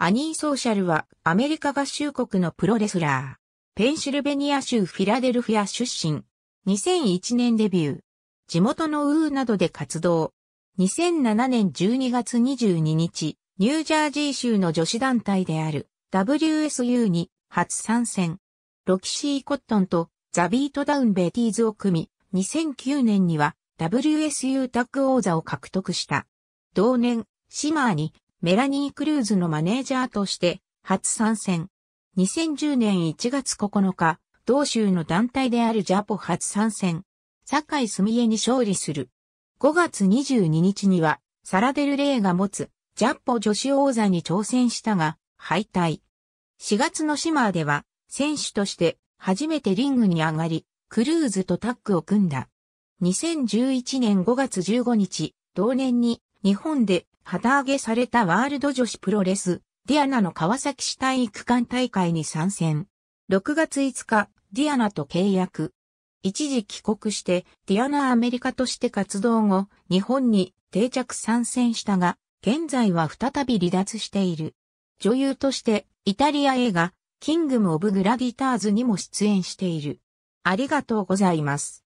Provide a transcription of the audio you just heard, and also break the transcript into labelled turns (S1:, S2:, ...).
S1: アニー・ソーシャルはアメリカ合衆国のプロレスラー。ペン
S2: シルベニア州フィラデルフィア出身。2001年デビュー。地元のウーなどで活動。2007年12月22日、ニュージャージー州の女子団体である WSU に初参戦。ロキシー・コットンとザ・ビートダウン・ベティーズを組み、2009年には WSU タッグ王座を獲得した。同年、シマーにメラニー・クルーズのマネージャーとして初参戦。2010年1月9日、同州の団体であるジャポ初参戦。坂井澄江に勝利する。5月22日には、サラデル・レイが持つジャポ女子王座に挑戦したが、敗退。4月のシマーでは、選手として初めてリングに上がり、クルーズとタッグを組んだ。2011年5月15日、同年に日本で旗揚げされたワールド女子プロレス、ディアナの川崎市体育館大会に参戦。6月5日、ディアナと契約。一時帰国して、ディアナアメリカとして活動後、日本に定着参戦したが、現在は再び離脱している。女優として、イタリア映画、キングム・オブ・グラディターズにも
S1: 出演している。ありがとうございます。